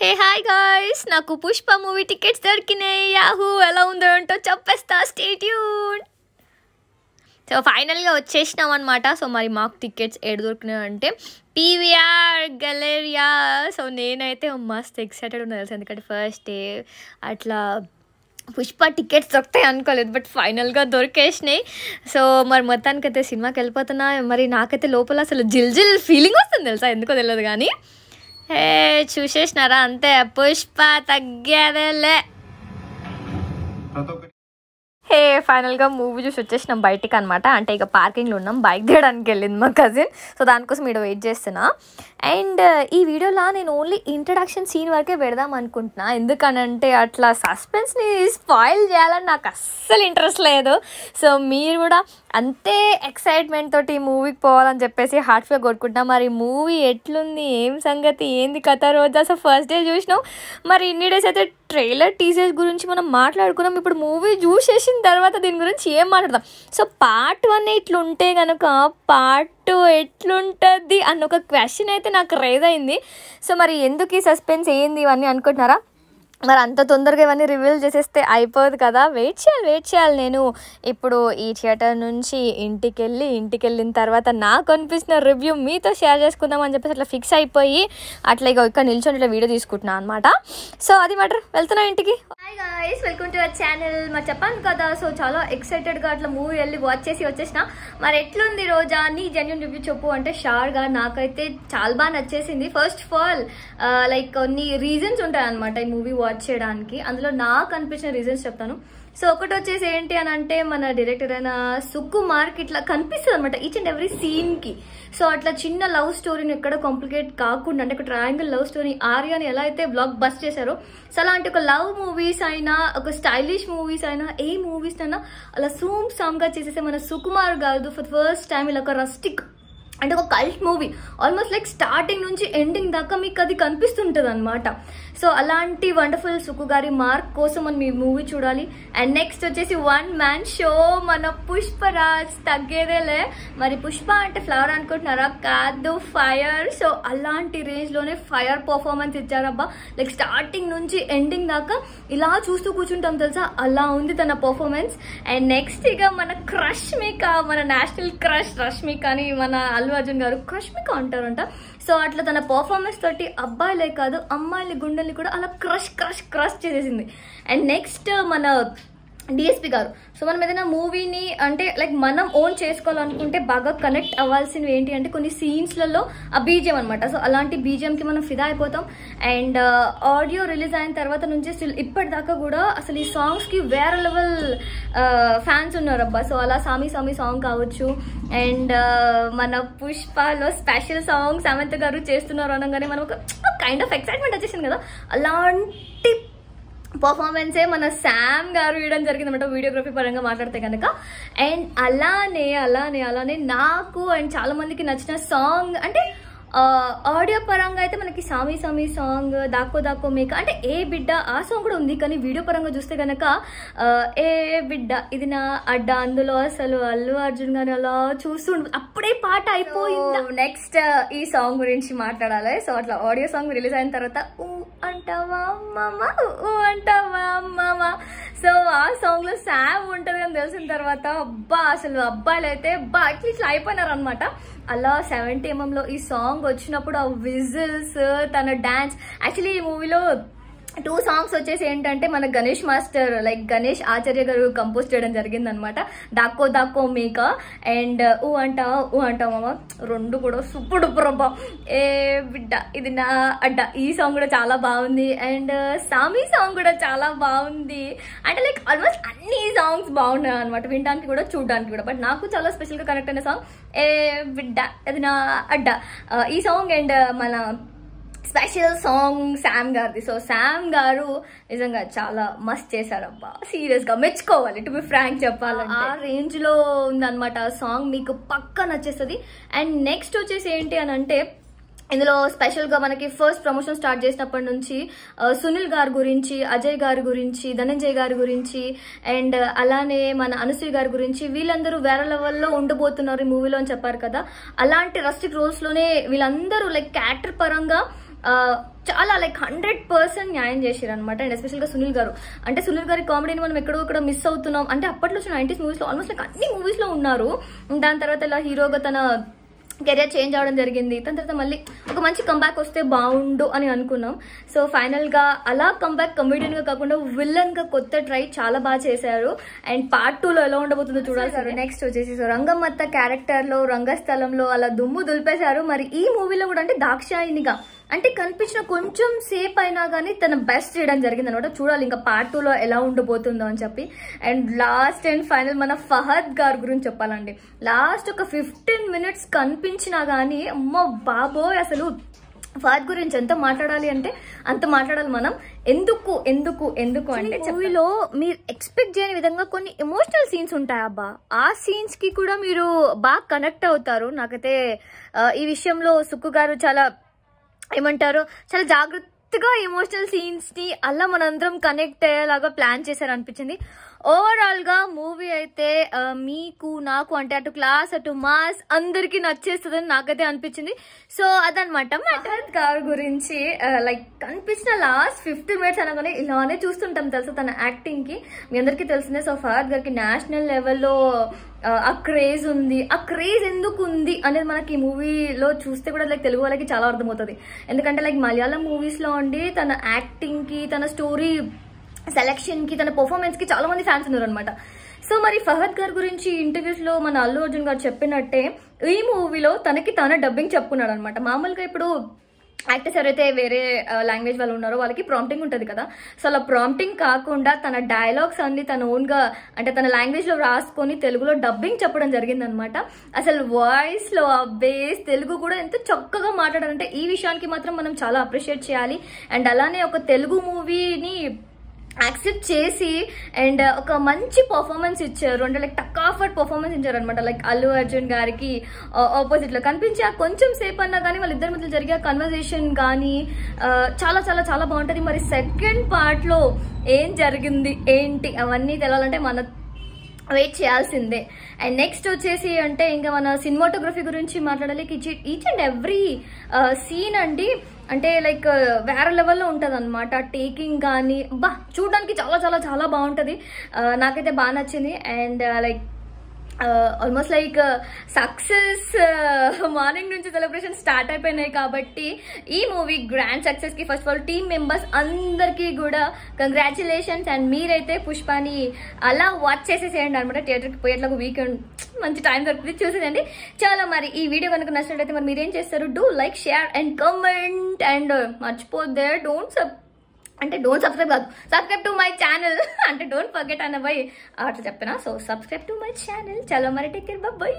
హే hi guys నాకు Pushpa movie tickets దొరికినాయి yahoo ఎలా ఉందో ఏంటో చెప్పేస్తా స్టేట్యూన్ సో ఫైనల్గా వచ్చేసినాం అనమాట సో మరి మాకు టికెట్స్ ఏడు దొరికినాయి అంటే పీవీఆర్ గెలేరియా సో నేనైతే మస్త్ ఎక్సైటెడ్ ఉన్నా తెలుసు ఎందుకంటే ఫస్ట్ డే అట్లా పుష్ప టికెట్స్ దొరుకుతాయి అనుకోలేదు బట్ ఫైనల్గా దొరికేసినాయి సో మరి మొత్తానికైతే సినిమాకి వెళ్ళిపోతున్నా మరి నాకైతే లోపల అసలు జిల్ జిల్ ఫీలింగ్ వస్తుంది తెలుసా ఎందుకో తెలియదు కానీ హే చూసేసినారా అంతే పుష్ప తగ్గేదేలే హే ఫైనల్గా మూవీ చూసి వచ్చేసినాం బయటికి అనమాట అంటే ఇక పార్కింగ్లో ఉన్నాం బైక్ తీయడానికి వెళ్ళింది మా కజిన్ సో దానికోసం మీరు వెయిట్ చేస్తున్నా అండ్ ఈ వీడియోలో నేను ఓన్లీ ఇంట్రడక్షన్ సీన్ వరకే పెడదాం అనుకుంటున్నా ఎందుకనంటే అట్లా సస్పెన్స్ని స్పాయిల్ చేయాలని నాకు అస్సలు ఇంట్రెస్ట్ లేదు సో మీరు కూడా అంతే ఎక్సైట్మెంట్ తోటి ఈ మూవీకి పోవాలని చెప్పేసి హార్ట్ఫుల్గా కోరుకుంటున్నా మరి మూవీ ఎట్లుంది ఏం సంగతి ఏంది కథ రోజు అసలు ఫస్ట్ డే చూసినాం మరి ఇన్ని డేస్ అయితే ట్రైలర్ టీజర్స్ గురించి మనం మాట్లాడుకున్నాం ఇప్పుడు మూవీ చూసేసిన తర్వాత దీని గురించి ఏం మాట్లాడదాం సో పార్ట్ వన్ ఇట్లుంటే కనుక పార్ట్ టూ ఎట్లుంటుంది అన్న ఒక క్వశ్చన్ అయితే నాకు రైజ్ అయింది సో మరి ఎందుకు ఈ సస్పెన్స్ ఏంది ఇవన్నీ అనుకుంటున్నారా మరి అంత తొందరగా ఇవన్నీ రివీల్ చేసేస్తే అయిపోదు కదా వెయిట్ చేయాలి వెయిట్ చేయాలి నేను ఇప్పుడు ఈ థియేటర్ నుంచి ఇంటికి వెళ్ళి ఇంటికి వెళ్ళిన తర్వాత నాకు అనిపించిన రివ్యూ మీతో షేర్ చేసుకుందాం అని చెప్పేసి అట్లా ఫిక్స్ అయిపోయి అట్లా ఇక ఇక్కడ నిల్చొని ఇట్లా వీడియో తీసుకుంటున్నాను అనమాట సో అది మ్యాటర్ వెళ్తున్నా ఇంటికి guys welcome to our channel మరి చెప్పాను కదా సో చాలా ఎక్సైటెడ్గా అట్లా మూవీ వెళ్ళి వాచ్ చేసి వచ్చేసిన మరి ఎట్లుంది రోజా నీ జెన్యున్ రివ్యూ చెప్పు అంటే షార్గా నాకైతే చాలా బాగా నచ్చేసింది ఫస్ట్ ఆఫ్ ఆల్ లైక్ కొన్ని రీజన్స్ అనమాట ఈ మూవీ వాచ్ చేయడానికి అందులో నాకు అనిపించిన రీజన్స్ చెప్తాను సో ఒకటి వచ్చేసి ఏంటి అని అంటే మన డైరెక్టర్ అయిన సుక్కు ఇట్లా కనిపిస్తుంది అనమాట ఈచ్ అండ్ ఎవ్రీ కి సో అట్లా చిన్న లవ్ స్టోరీని ఎక్కడ కాంప్లికేట్ కాకుండా అంటే ఒక ట్రయాంగిల్ లవ్ స్టోరీ ఆర్యాని ఎలా అయితే బ్లాక్ బస్ట్ చేశారో సో అలాంటి ఒక లవ్ మూవీస్ అయిన అయినా ఒక స్టైలిష్ మూవీస్ అయినా ఏ మూవీస్ అయినా అలా సూమ్ గా చేసేసే మన సుకుమార్ గారు ఫర్ ఫస్ట్ టైం ఇలా ఒక రస్టిక్ అంటే ఒక cult movie almost like starting నుంచి ఎండింగ్ దాకా మీకు అది కనిపిస్తుంటుంది అనమాట సో అలాంటి వండర్ఫుల్ సుకు గారి మార్క్ కోసం మనం ఈ మూవీ చూడాలి అండ్ నెక్స్ట్ వచ్చేసి వన్ మ్యాన్ షో మన పుష్పరాజ్ తగ్గేదేలే మరి పుష్ప అంటే ఫ్లవర్ అనుకుంటున్నారా కాదు ఫైర్ సో అలాంటి రేంజ్లోనే ఫైర్ పర్ఫార్మెన్స్ ఇచ్చారబ్బా లైక్ స్టార్టింగ్ నుంచి ఎండింగ్ దాకా ఇలా చూస్తూ కూర్చుంటాం తెలుసా అలా ఉంది తన పర్ఫార్మెన్స్ అండ్ నెక్స్ట్ ఇక మన క్రష్మిక మన నేషనల్ క్రష్ రష్మిక అని మన అల్లు అర్జున్ గారు క్రష్మిక అంటారంట సో అట్లా తన పర్ఫార్మెన్స్ తోటి అబ్బాయిలే కాదు అమ్మాయిల గుండెల్ని కూడా అలా క్రష్ క్రష్ క్రష్ చేసేసింది అండ్ నెక్స్ట్ మన డిఎస్పి గారు సో మనం ఏదైనా మూవీని అంటే లైక్ మనం ఓన్ చేసుకోవాలనుకుంటే బాగా కనెక్ట్ అవ్వాల్సినవి ఏంటి అంటే కొన్ని సీన్స్లలో ఆ బీజియం అనమాట సో అలాంటి బీజియంకి మనం ఫిదా అయిపోతాం అండ్ ఆడియో రిలీజ్ అయిన తర్వాత నుంచి స్టిల్ ఇప్పటిదాకా కూడా అసలు ఈ సాంగ్స్కి వేరే లెవెల్ ఫ్యాన్స్ uh, ఉన్నారు అబ్బా సో అలా సామి సామి సాంగ్ కావచ్చు అండ్ uh, మన పుష్పలో స్పెషల్ సాంగ్ సమంత గారు చేస్తున్నారు అనగానే మనం ఒక కైండ్ ఆఫ్ ఎక్సైట్మెంట్ వచ్చేసింది కదా అలాంటి పర్ఫార్మెన్సే మన శామ్ గారు వేయడం జరిగిందన్నమాట వీడియోగ్రఫీ పరంగా మాట్లాడితే కనుక అండ్ అలానే అలానే అలానే నాకు అండ్ చాలా మందికి నచ్చిన సాంగ్ అంటే ఆడియో పరంగా అయితే మనకి సామి సామి సాంగ్ దాకో దాకో మేక అంటే ఏ బిడ్డ ఆ సాంగ్ కూడా ఉంది కానీ వీడియో పరంగా చూస్తే కనుక ఏ బిడ్డ ఇది నా అడ్డ అందులో అసలు అల్లు అర్జున్ గారు అలా చూస్తూ అప్పుడే పాట అయిపోయింది నెక్స్ట్ ఈ సాంగ్ గురించి మాట్లాడాలి సో అట్లా ఆడియో సాంగ్ రిలీజ్ అయిన తర్వాత ఊ అంటవా ఊ అంటవా సో ఆ సాంగ్ లో శామ్ ఉంటుంది అని తెలిసిన తర్వాత అబ్బా అసలు అబ్బాయిలు అయితే అబ్బా అట్లీస్ట్ అయిపోయినారు అనమాట అలా సెవెంటీ లో ఈ సాంగ్ సాంగ్ వచ్చినప్పుడు ఆ విజిల్స్ తన డాన్స్ యాక్చువల్లీ ఈ మూవీలో టూ సాంగ్స్ వచ్చేసి ఏంటంటే మన గణేష్ మాస్టర్ లైక్ గణేష్ ఆచార్య గారు కంపోజ్ చేయడం జరిగింది అనమాట దాక్కో దాక్కో మేక అండ్ ఊ అంటా ఊ అంటా మామ రెండు కూడా సూపర్ డూపర్ ఏ బిడ్డ ఇది నా అడ్డ ఈ సాంగ్ కూడా చాలా బాగుంది అండ్ సామి సాంగ్ కూడా చాలా బాగుంది అంటే లైక్ ఆల్మోస్ట్ అన్ని సాంగ్స్ బాగున్నాయి అనమాట వినడానికి కూడా చూడడానికి కూడా బట్ నాకు చాలా స్పెషల్గా కనెక్ట్ అయిన సాంగ్ ఏ విడ్డా అది నా అడ్డ ఈ సాంగ్ అండ్ మన స్పెషల్ సాంగ్ శామ్ గారిది సో శామ్ గారు నిజంగా చాలా మస్త్ చేశారబ్బా సీరియస్గా మెచ్చుకోవాలి టు బి ఫ్రాంక్ చెప్పాలి ఆ రేంజ్లో ఉందన్నమాట ఆ సాంగ్ మీకు పక్క నచ్చేస్తుంది అండ్ నెక్స్ట్ వచ్చేసి ఏంటి అని అంటే ఇందులో స్పెషల్గా మనకి ఫస్ట్ ప్రమోషన్ స్టార్ట్ చేసినప్పటి నుంచి సునీల్ గారి గురించి అజయ్ గారి గురించి ధనంజయ్ గారి గురించి అండ్ అలానే మన అనుశ్రీ గారి గురించి వీళ్ళందరూ వేరే లెవెల్లో ఉండబోతున్నారు ఈ మూవీలో అని చెప్పారు కదా అలాంటి రస్టిక్ రోల్స్లోనే వీళ్ళందరూ లైక్ క్యారెక్టర్ పరంగా చాలా లైక్ హండ్రెడ్ పర్సెంట్ న్యాయం చేశారు అనమాట అండ్ ఎస్పెషల్గా సునీల్ గారు అంటే సునీల్ గారి కామెడీని మనం ఎక్కడో ఇక్కడ మిస్ అవుతున్నాం అంటే అప్పట్లో నైన్టీస్ మూవీస్లో ఆల్మోస్ట్ లైక్ అన్ని మూవీస్లో ఉన్నారు దాని తర్వాత ఇలా హీరోగా తన కెరియర్ చేంజ్ అవడం జరిగింది దాని తర్వాత మళ్ళీ ఒక మంచి కంబ్యాక్ వస్తే బాగుండు అని అనుకున్నాం సో ఫైనల్గా అలా కంబ్యాక్ కమెడియన్గా కాకుండా విలన్గా కొత్త ట్రై చాలా బాగా చేశారు అండ్ పార్ట్ టూలో ఎలా ఉండబోతుందో చూడాలి నెక్స్ట్ వచ్చేసి సో రంగమత్త క్యారెక్టర్లో రంగస్థలంలో అలా దుమ్ము దులిపేశారు మరి ఈ మూవీలో కూడా అంటే దాక్షాయినిగా అంటే కనిపించిన కొంచెం సేప్ అయినా కానీ తన బెస్ట్ చేయడం జరిగింది అనమాట చూడాలి ఇంకా పార్ట్ టూలో ఎలా ఉండబోతుందో అని చెప్పి అండ్ లాస్ట్ అండ్ ఫైనల్ మన ఫహద్ గారి గురించి చెప్పాలండి లాస్ట్ ఒక ఫిఫ్టీన్ మినిట్స్ కనిపించినా కానీ అమ్మ బాబోయ్ అసలు ఫాద్ గురించి ఎంత మాట్లాడాలి అంటే అంత మాట్లాడాలి మనం ఎందుకు ఎందుకు ఎందుకు అంటే మూవీలో మీరు ఎక్స్పెక్ట్ చేయని విధంగా కొన్ని ఎమోషనల్ సీన్స్ ఉంటాయి అబ్బా ఆ సీన్స్ కి కూడా మీరు బాగా కనెక్ట్ అవుతారు నాకైతే ఈ విషయంలో సుక్కు గారు చాలా ఏమంటారు చాలా జాగ్రత్త ఎమోషనల్ ఎమోషనల్ సీన్స్ని అలా మనందరం కనెక్ట్ అయ్యేలాగా ప్లాన్ చేశారు అనిపించింది ఓవరాల్గా మూవీ అయితే మీకు నాకు అంటే అటు క్లాస్ అటు మాస్ అందరికీ నచ్చేస్తుందని నాకైతే అనిపించింది సో అదనమాట మహత్ కార్ గురించి లైక్ కనిపించిన లాస్ట్ ఫిఫ్టీ మినిట్స్ అనగానే ఇలానే చూస్తుంటాం తెలుసు తన యాక్టింగ్కి మీ అందరికీ తెలిసిందే సో ఫహద్ గారికి నేషనల్ లెవెల్లో ఆ క్రేజ్ ఉంది ఆ క్రేజ్ ఎందుకు ఉంది అనేది మనకి ఈ మూవీలో చూస్తే కూడా లైక్ తెలుగు వాళ్ళకి చాలా అర్థమవుతుంది ఎందుకంటే లైక్ మలయాళం మూవీస్లో ఉండి తన యాక్టింగ్కి తన స్టోరీ సెలక్షన్కి తన పర్ఫార్మెన్స్కి చాలా మంది ఫ్యాన్స్ అనమాట సో మరి ఫహద్ గారి గురించి ఇంటర్వ్యూస్లో మన అల్లు అర్జున్ గారు చెప్పినట్టే ఈ మూవీలో తనకి తన డబ్బింగ్ చెప్పుకున్నాడు అనమాట మామూలుగా ఇప్పుడు యాక్టర్స్ ఎవరైతే వేరే లాంగ్వేజ్ వాళ్ళు ఉన్నారో వాళ్ళకి ప్రాంప్టింగ్ ఉంటుంది కదా సో అలా ప్రాంప్టింగ్ కాకుండా తన డైలాగ్స్ అన్ని తన ఓన్గా అంటే తన లాంగ్వేజ్లో రాసుకొని తెలుగులో డబ్బింగ్ చెప్పడం జరిగిందనమాట అసలు వాయిస్లో ఆ బేస్ తెలుగు కూడా ఎంత చక్కగా మాట్లాడాలంటే ఈ విషయానికి మాత్రం మనం చాలా అప్రిషియేట్ చేయాలి అండ్ అలానే ఒక తెలుగు మూవీని యాక్సెప్ట్ చేసి అండ్ uh, ఒక మంచి పర్ఫార్మెన్స్ ఇచ్చారు అంటే లైక్ టక్ ఆఫర్ పర్ఫార్మెన్స్ ఇచ్చారు అనమాట లైక్ అల్లు అర్జున్ గారికి ఆపోజిట్లో uh, కనిపించి ఆ కొంచెం సేపు అన్నా కానీ వాళ్ళిద్దరి మధ్యలో జరిగే కన్వర్జేషన్ కానీ uh, చాలా చాలా చాలా బాగుంటుంది మరి సెకండ్ పార్ట్లో ఏం జరిగింది ఏంటి అవన్నీ తెలాలంటే మన వెయిట్ చేయాల్సిందే అండ్ నెక్స్ట్ వచ్చేసి అంటే ఇంకా మన సినిమాటోగ్రఫీ గురించి మాట్లాడాలి ఈచ్ అండ్ ఎవ్రీ సీన్ అండి అంటే లైక్ వేరే లెవెల్లో ఉంటుంది అనమాట టేకింగ్ కానీ బా చూడడానికి చాలా చాలా చాలా బాగుంటుంది నాకైతే బాగా నచ్చింది and like almost like success morning నుంచి సెలబ్రేషన్ స్టార్ట్ అయిపోయినాయి కాబట్టి ఈ మూవీ గ్రాండ్ సక్సెస్కి first of all team members అందరికీ కూడా కంగ్రాచులేషన్స్ అండ్ మీరైతే పుష్పాని అలా వాచ్ చేసేసేయండి అనమాట థియేటర్కి పోయేట్లకు వీకెండ్ మంచి టైం దొరుకుతుంది చూసేయండి చాలా మరి ఈ వీడియో కనుక నచ్చినట్లయితే మరి మీరేం చేస్తారు do like share and comment and మర్చిపోద్దే డోంట్ సబ్ అంటే డోంట్ సబ్స్క్రైబ్ కాదు సబ్స్క్రైబ్ టు మై ఛానల్ అంటే డోంట్ ఫర్గెట్ అన్న బై అట్లా చెప్పిన so subscribe to my channel చలో మరి టేక్ కేర్ బాయ్